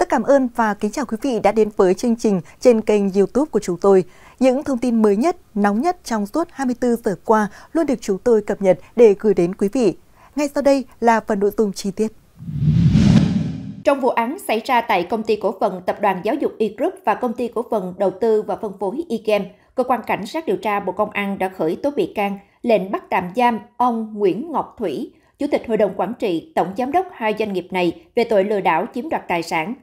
tất cảm ơn và kính chào quý vị đã đến với chương trình trên kênh YouTube của chúng tôi. Những thông tin mới nhất, nóng nhất trong suốt 24 giờ qua luôn được chúng tôi cập nhật để gửi đến quý vị. Ngay sau đây là phần nội dung chi tiết. Trong vụ án xảy ra tại công ty cổ phần tập đoàn giáo dục E-Group và công ty cổ phần đầu tư và phân phối E-Game, cơ quan cảnh sát điều tra Bộ Công an đã khởi tố bị can, lệnh bắt tạm giam ông Nguyễn Ngọc Thủy, Chủ tịch Hội đồng Quản trị, Tổng Giám đốc hai doanh nghiệp này về tội lừa đảo chiếm đoạt tài sản.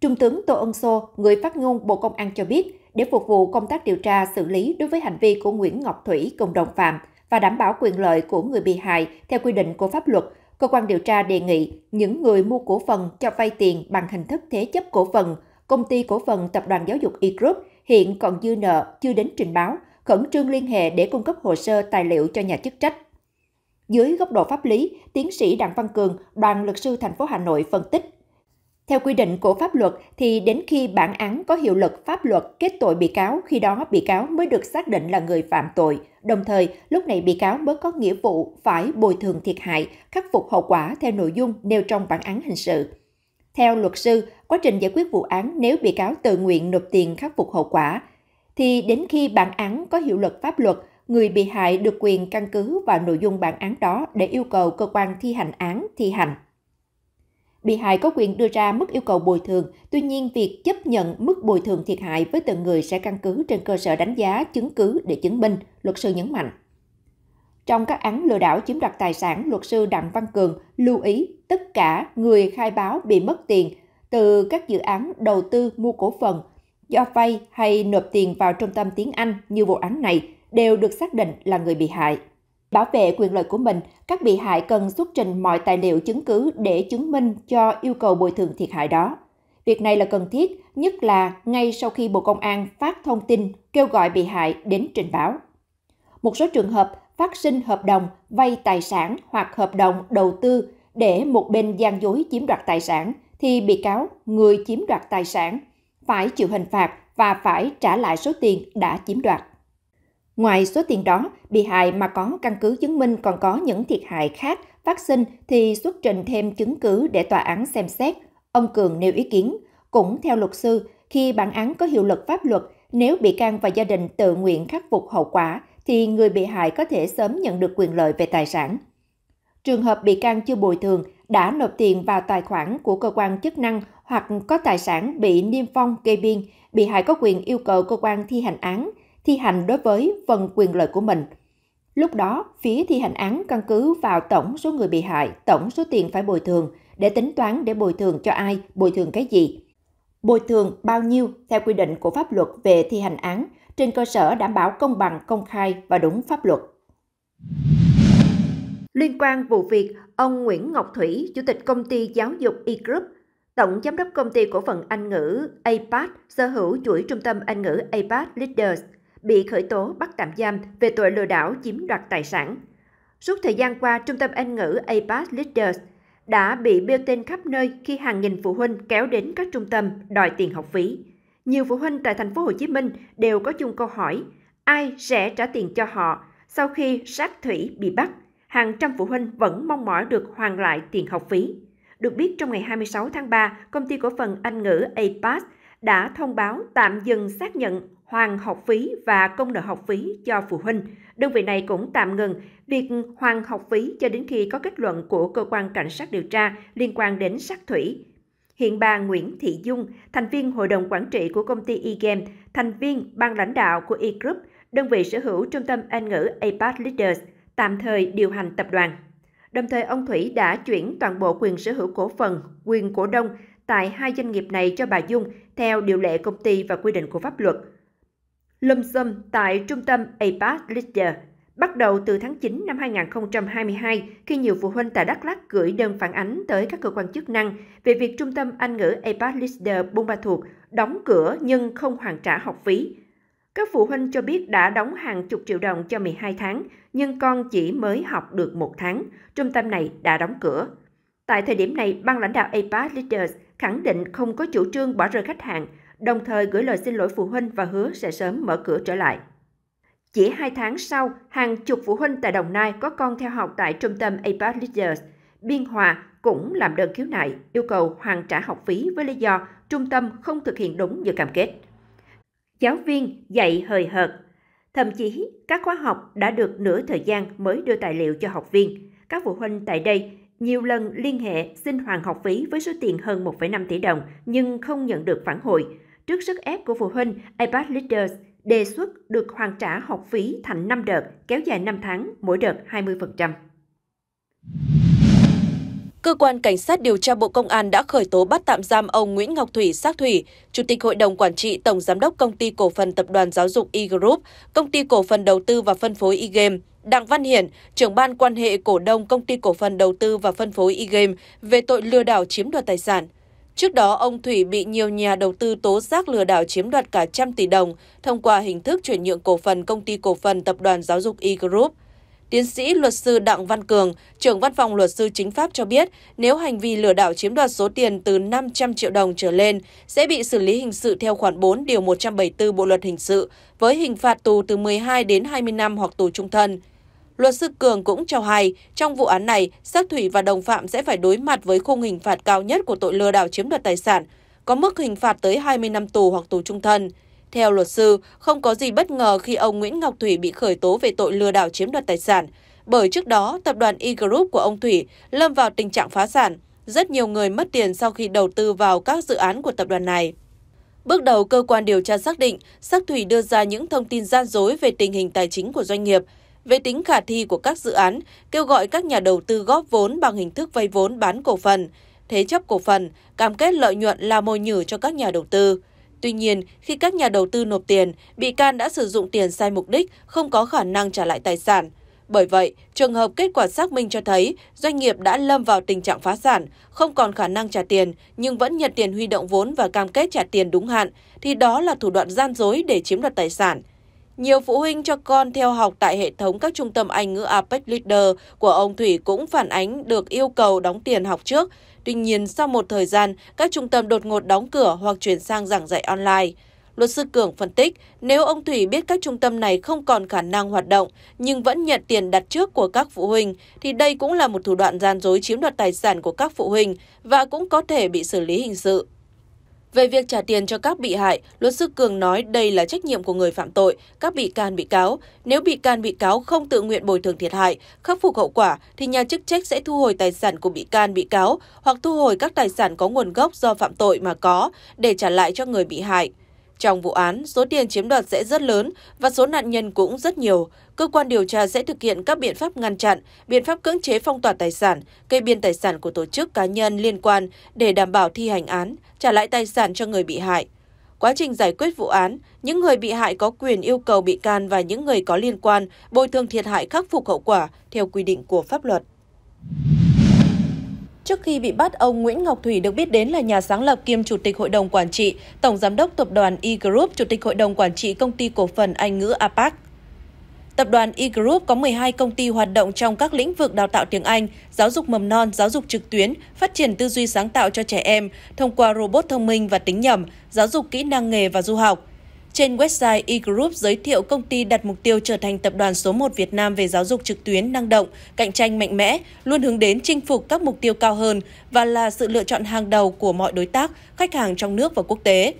Trung tướng Tô Ân Sô, người phát ngôn Bộ Công an cho biết, để phục vụ công tác điều tra xử lý đối với hành vi của Nguyễn Ngọc Thủy cùng đồng phạm và đảm bảo quyền lợi của người bị hại theo quy định của pháp luật, cơ quan điều tra đề nghị những người mua cổ phần cho vay tiền bằng hình thức thế chấp cổ phần, công ty cổ phần tập đoàn giáo dục E Group hiện còn dư nợ chưa đến trình báo, khẩn trương liên hệ để cung cấp hồ sơ tài liệu cho nhà chức trách. Dưới góc độ pháp lý, tiến sĩ Đặng Văn Cường, đoàn luật sư thành phố Hà Nội phân tích, theo quy định của pháp luật thì đến khi bản án có hiệu lực pháp luật kết tội bị cáo, khi đó bị cáo mới được xác định là người phạm tội. Đồng thời, lúc này bị cáo mới có nghĩa vụ phải bồi thường thiệt hại, khắc phục hậu quả theo nội dung nêu trong bản án hình sự. Theo luật sư, quá trình giải quyết vụ án nếu bị cáo tự nguyện nộp tiền khắc phục hậu quả, thì đến khi bản án có hiệu lực pháp luật, người bị hại được quyền căn cứ vào nội dung bản án đó để yêu cầu cơ quan thi hành án thi hành bị hại có quyền đưa ra mức yêu cầu bồi thường, tuy nhiên việc chấp nhận mức bồi thường thiệt hại với từng người sẽ căn cứ trên cơ sở đánh giá chứng cứ để chứng minh, luật sư nhấn mạnh. Trong các án lừa đảo chiếm đoạt tài sản, luật sư Đặng Văn Cường lưu ý tất cả người khai báo bị mất tiền từ các dự án đầu tư mua cổ phần, do vay hay nộp tiền vào trung tâm tiếng Anh như vụ án này đều được xác định là người bị hại. Bảo vệ quyền lợi của mình, các bị hại cần xuất trình mọi tài liệu chứng cứ để chứng minh cho yêu cầu bồi thường thiệt hại đó. Việc này là cần thiết, nhất là ngay sau khi Bộ Công an phát thông tin kêu gọi bị hại đến trình báo. Một số trường hợp phát sinh hợp đồng vay tài sản hoặc hợp đồng đầu tư để một bên gian dối chiếm đoạt tài sản thì bị cáo người chiếm đoạt tài sản phải chịu hình phạt và phải trả lại số tiền đã chiếm đoạt. Ngoài số tiền đó, bị hại mà có căn cứ chứng minh còn có những thiệt hại khác phát sinh thì xuất trình thêm chứng cứ để tòa án xem xét. Ông Cường nêu ý kiến. Cũng theo luật sư, khi bản án có hiệu lực pháp luật, nếu bị can và gia đình tự nguyện khắc phục hậu quả, thì người bị hại có thể sớm nhận được quyền lợi về tài sản. Trường hợp bị can chưa bồi thường, đã nộp tiền vào tài khoản của cơ quan chức năng hoặc có tài sản bị niêm phong kê biên, bị hại có quyền yêu cầu cơ quan thi hành án, thi hành đối với phần quyền lợi của mình. Lúc đó, phía thi hành án căn cứ vào tổng số người bị hại, tổng số tiền phải bồi thường để tính toán để bồi thường cho ai, bồi thường cái gì. Bồi thường bao nhiêu theo quy định của pháp luật về thi hành án trên cơ sở đảm bảo công bằng, công khai và đúng pháp luật. Liên quan vụ việc, ông Nguyễn Ngọc Thủy, Chủ tịch Công ty Giáo dục E-Group, Tổng Giám đốc Công ty Cổ phần Anh ngữ APAT, sở hữu chuỗi trung tâm Anh ngữ APAT Leaders – bị khởi tố bắt tạm giam về tội lừa đảo chiếm đoạt tài sản. Suốt thời gian qua, Trung tâm Anh ngữ APAS Leaders đã bị bêu tên khắp nơi khi hàng nghìn phụ huynh kéo đến các trung tâm đòi tiền học phí. Nhiều phụ huynh tại thành phố Hồ Chí Minh đều có chung câu hỏi ai sẽ trả tiền cho họ sau khi sát thủy bị bắt. Hàng trăm phụ huynh vẫn mong mỏi được hoàn lại tiền học phí. Được biết, trong ngày 26 tháng 3, công ty cổ phần Anh ngữ APAS đã thông báo tạm dừng xác nhận hoàn học phí và công nợ học phí cho phụ huynh. Đơn vị này cũng tạm ngừng việc hoàn học phí cho đến khi có kết luận của cơ quan cảnh sát điều tra liên quan đến sát thủy. Hiện bà Nguyễn Thị Dung, thành viên hội đồng quản trị của công ty eGame, thành viên ban lãnh đạo của eGroup, đơn vị sở hữu trung tâm Anh ngữ APAC Leaders, tạm thời điều hành tập đoàn. Đồng thời, ông Thủy đã chuyển toàn bộ quyền sở hữu cổ phần, quyền cổ đông tại hai doanh nghiệp này cho bà Dung theo điều lệ công ty và quy định của pháp luật. Lâm xâm tại trung tâm APAC Leader bắt đầu từ tháng 9 năm 2022 khi nhiều phụ huynh tại Đắk Lắk gửi đơn phản ánh tới các cơ quan chức năng về việc trung tâm Anh ngữ APAC Leader Buôn ba thuộc đóng cửa nhưng không hoàn trả học phí. Các phụ huynh cho biết đã đóng hàng chục triệu đồng cho 12 tháng, nhưng con chỉ mới học được một tháng. Trung tâm này đã đóng cửa. Tại thời điểm này, ban lãnh đạo APAC Leaders khẳng định không có chủ trương bỏ rơi khách hàng, đồng thời gửi lời xin lỗi phụ huynh và hứa sẽ sớm mở cửa trở lại. Chỉ hai tháng sau, hàng chục phụ huynh tại Đồng Nai có con theo học tại trung tâm APAC Leaders, Biên Hòa cũng làm đơn khiếu nại, yêu cầu hoàn trả học phí với lý do trung tâm không thực hiện đúng như cam kết. Giáo viên dạy hời hợt, thậm chí các khóa học đã được nửa thời gian mới đưa tài liệu cho học viên. Các phụ huynh tại đây nhiều lần liên hệ xin hoàn học phí với số tiền hơn 1,5 tỷ đồng nhưng không nhận được phản hồi. Trước sức ép của phụ huynh, iPad Leaders đề xuất được hoàn trả học phí thành 5 đợt, kéo dài 5 tháng, mỗi đợt 20%. Cơ quan Cảnh sát điều tra Bộ Công an đã khởi tố bắt tạm giam ông Nguyễn Ngọc Thủy Sát Thủy, Chủ tịch Hội đồng Quản trị Tổng Giám đốc Công ty Cổ phần Tập đoàn Giáo dục E-Group, Công ty Cổ phần Đầu tư và Phân phối E-Game, Đặng Văn Hiển, trưởng ban quan hệ cổ đông công ty cổ phần đầu tư và phân phối game về tội lừa đảo chiếm đoạt tài sản. Trước đó, ông Thủy bị nhiều nhà đầu tư tố giác lừa đảo chiếm đoạt cả trăm tỷ đồng thông qua hình thức chuyển nhượng cổ phần công ty cổ phần tập đoàn giáo dục e-group. Tiến sĩ luật sư Đặng Văn Cường, trưởng văn phòng luật sư chính pháp cho biết, nếu hành vi lừa đảo chiếm đoạt số tiền từ 500 triệu đồng trở lên sẽ bị xử lý hình sự theo khoản 4 điều 174 Bộ luật hình sự với hình phạt tù từ 12 đến 20 năm hoặc tù trung thân. Luật sư Cường cũng cho hay, trong vụ án này, Sắc Thủy và đồng phạm sẽ phải đối mặt với khung hình phạt cao nhất của tội lừa đảo chiếm đoạt tài sản, có mức hình phạt tới 20 năm tù hoặc tù trung thân. Theo luật sư, không có gì bất ngờ khi ông Nguyễn Ngọc Thủy bị khởi tố về tội lừa đảo chiếm đoạt tài sản, bởi trước đó tập đoàn E Group của ông Thủy lâm vào tình trạng phá sản, rất nhiều người mất tiền sau khi đầu tư vào các dự án của tập đoàn này. Bước đầu, cơ quan điều tra xác định, Sắc Thủy đưa ra những thông tin gian dối về tình hình tài chính của doanh nghiệp, về tính khả thi của các dự án, kêu gọi các nhà đầu tư góp vốn bằng hình thức vay vốn bán cổ phần, thế chấp cổ phần, cam kết lợi nhuận là mồi nhử cho các nhà đầu tư. Tuy nhiên, khi các nhà đầu tư nộp tiền, bị can đã sử dụng tiền sai mục đích, không có khả năng trả lại tài sản. Bởi vậy, trường hợp kết quả xác minh cho thấy doanh nghiệp đã lâm vào tình trạng phá sản, không còn khả năng trả tiền nhưng vẫn nhận tiền huy động vốn và cam kết trả tiền đúng hạn, thì đó là thủ đoạn gian dối để chiếm đoạt tài sản. Nhiều phụ huynh cho con theo học tại hệ thống các trung tâm Anh ngữ Apex Leader của ông Thủy cũng phản ánh được yêu cầu đóng tiền học trước. Tuy nhiên, sau một thời gian, các trung tâm đột ngột đóng cửa hoặc chuyển sang giảng dạy online. Luật sư Cường phân tích, nếu ông Thủy biết các trung tâm này không còn khả năng hoạt động nhưng vẫn nhận tiền đặt trước của các phụ huynh, thì đây cũng là một thủ đoạn gian dối chiếm đoạt tài sản của các phụ huynh và cũng có thể bị xử lý hình sự. Về việc trả tiền cho các bị hại, luật sư Cường nói đây là trách nhiệm của người phạm tội, các bị can bị cáo. Nếu bị can bị cáo không tự nguyện bồi thường thiệt hại, khắc phục hậu quả thì nhà chức trách sẽ thu hồi tài sản của bị can bị cáo hoặc thu hồi các tài sản có nguồn gốc do phạm tội mà có để trả lại cho người bị hại. Trong vụ án, số tiền chiếm đoạt sẽ rất lớn và số nạn nhân cũng rất nhiều. Cơ quan điều tra sẽ thực hiện các biện pháp ngăn chặn, biện pháp cưỡng chế phong tỏa tài sản, kê biên tài sản của tổ chức cá nhân liên quan để đảm bảo thi hành án, trả lại tài sản cho người bị hại. Quá trình giải quyết vụ án, những người bị hại có quyền yêu cầu bị can và những người có liên quan bồi thường thiệt hại khắc phục hậu quả theo quy định của pháp luật. Trước khi bị bắt, ông Nguyễn Ngọc Thủy được biết đến là nhà sáng lập kiêm Chủ tịch Hội đồng Quản trị, Tổng Giám đốc Tập đoàn E-Group, Chủ tịch Hội đồng Quản trị Công ty Cổ phần Anh ngữ APAC. Tập đoàn E-Group có 12 công ty hoạt động trong các lĩnh vực đào tạo tiếng Anh, giáo dục mầm non, giáo dục trực tuyến, phát triển tư duy sáng tạo cho trẻ em thông qua robot thông minh và tính nhẩm, giáo dục kỹ năng nghề và du học. Trên website eGroup giới thiệu công ty đặt mục tiêu trở thành tập đoàn số 1 Việt Nam về giáo dục trực tuyến năng động, cạnh tranh mạnh mẽ, luôn hướng đến chinh phục các mục tiêu cao hơn và là sự lựa chọn hàng đầu của mọi đối tác, khách hàng trong nước và quốc tế.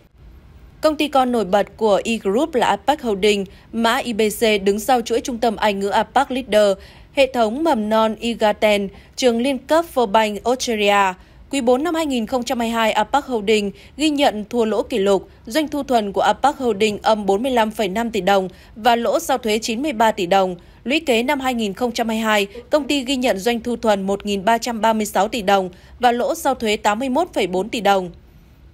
Công ty con nổi bật của eGroup là APAC Holding, mã IBC đứng sau chuỗi trung tâm Anh ngữ APAC Leader, hệ thống mầm non Igaten, trường liên cấp Forbank Australia, Quý 4 năm 2022, Apac Holding ghi nhận thua lỗ kỷ lục, doanh thu thuần của Apac Holding âm 45,5 tỷ đồng và lỗ sau thuế 93 tỷ đồng. Lũy kế năm 2022, công ty ghi nhận doanh thu thuần 1.336 tỷ đồng và lỗ sau thuế 81,4 tỷ đồng.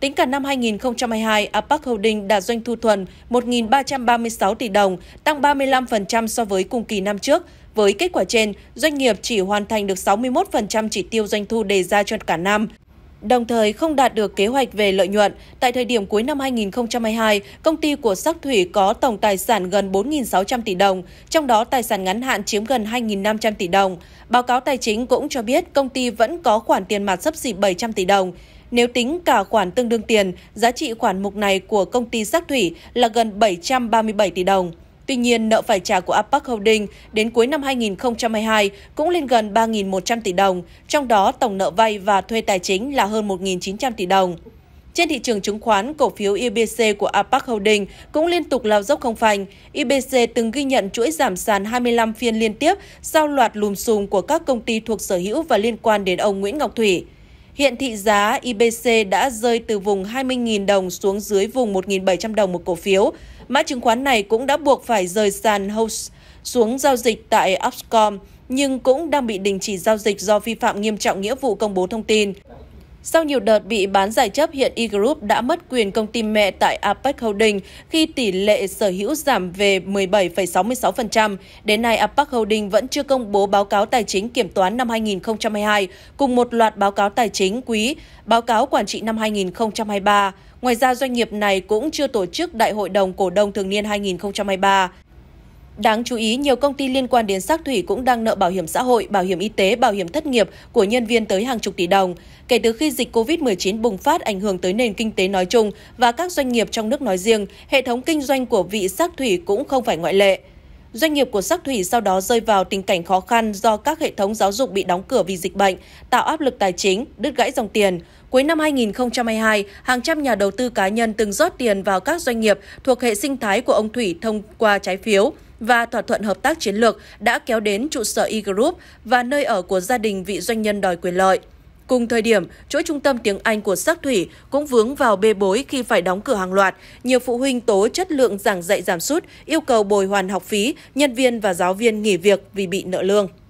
Tính cả năm 2022, Apac Holding đạt doanh thu thuần 1.336 tỷ đồng, tăng 35% so với cùng kỳ năm trước, với kết quả trên, doanh nghiệp chỉ hoàn thành được 61% chỉ tiêu doanh thu đề ra cho cả năm, đồng thời không đạt được kế hoạch về lợi nhuận. Tại thời điểm cuối năm 2022, công ty của Sắc Thủy có tổng tài sản gần 4.600 tỷ đồng, trong đó tài sản ngắn hạn chiếm gần 2.500 tỷ đồng. Báo cáo tài chính cũng cho biết công ty vẫn có khoản tiền mặt sấp xỉ 700 tỷ đồng. Nếu tính cả khoản tương đương tiền, giá trị khoản mục này của công ty Sắc Thủy là gần 737 tỷ đồng. Tuy nhiên, nợ phải trả của Apac Holding đến cuối năm 2022 cũng lên gần 3.100 tỷ đồng, trong đó tổng nợ vay và thuê tài chính là hơn 1.900 tỷ đồng. Trên thị trường chứng khoán, cổ phiếu IBC của Apac Holding cũng liên tục lao dốc không phanh. IBC từng ghi nhận chuỗi giảm sàn 25 phiên liên tiếp sau loạt lùm xùm của các công ty thuộc sở hữu và liên quan đến ông Nguyễn Ngọc Thủy. Hiện thị giá IBC đã rơi từ vùng 20.000 đồng xuống dưới vùng 1.700 đồng một cổ phiếu. Mã chứng khoán này cũng đã buộc phải rời sàn host xuống giao dịch tại Upscom, nhưng cũng đang bị đình chỉ giao dịch do vi phạm nghiêm trọng nghĩa vụ công bố thông tin. Sau nhiều đợt bị bán giải chấp, hiện E-Group đã mất quyền công ty mẹ tại APEC Holding khi tỷ lệ sở hữu giảm về 17,66%. Đến nay, APEC Holding vẫn chưa công bố báo cáo tài chính kiểm toán năm 2022 cùng một loạt báo cáo tài chính quý, báo cáo quản trị năm 2023. Ngoài ra, doanh nghiệp này cũng chưa tổ chức Đại hội đồng cổ đông thường niên 2023. Đáng chú ý, nhiều công ty liên quan đến sắc thủy cũng đang nợ bảo hiểm xã hội, bảo hiểm y tế, bảo hiểm thất nghiệp của nhân viên tới hàng chục tỷ đồng. Kể từ khi dịch COVID-19 bùng phát ảnh hưởng tới nền kinh tế nói chung và các doanh nghiệp trong nước nói riêng, hệ thống kinh doanh của vị sắc thủy cũng không phải ngoại lệ. Doanh nghiệp của sắc thủy sau đó rơi vào tình cảnh khó khăn do các hệ thống giáo dục bị đóng cửa vì dịch bệnh, tạo áp lực tài chính, đứt gãy dòng tiền. Cuối năm 2022, hàng trăm nhà đầu tư cá nhân từng rót tiền vào các doanh nghiệp thuộc hệ sinh thái của ông Thủy thông qua trái phiếu, và thỏa thuận hợp tác chiến lược đã kéo đến trụ sở E-Group và nơi ở của gia đình vị doanh nhân đòi quyền lợi. Cùng thời điểm, chuỗi trung tâm tiếng Anh của Sắc Thủy cũng vướng vào bê bối khi phải đóng cửa hàng loạt. Nhiều phụ huynh tố chất lượng giảng dạy giảm sút, yêu cầu bồi hoàn học phí, nhân viên và giáo viên nghỉ việc vì bị nợ lương.